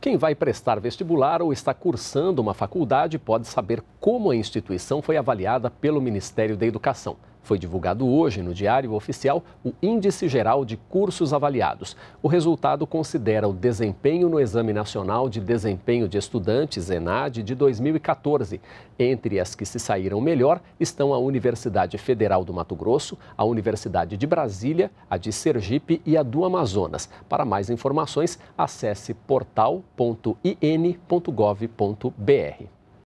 Quem vai prestar vestibular ou está cursando uma faculdade pode saber como a instituição foi avaliada pelo Ministério da Educação. Foi divulgado hoje no Diário Oficial o Índice Geral de Cursos Avaliados. O resultado considera o desempenho no Exame Nacional de Desempenho de Estudantes, ENAD, de 2014. Entre as que se saíram melhor estão a Universidade Federal do Mato Grosso, a Universidade de Brasília, a de Sergipe e a do Amazonas. Para mais informações, acesse portal.in.gov.br.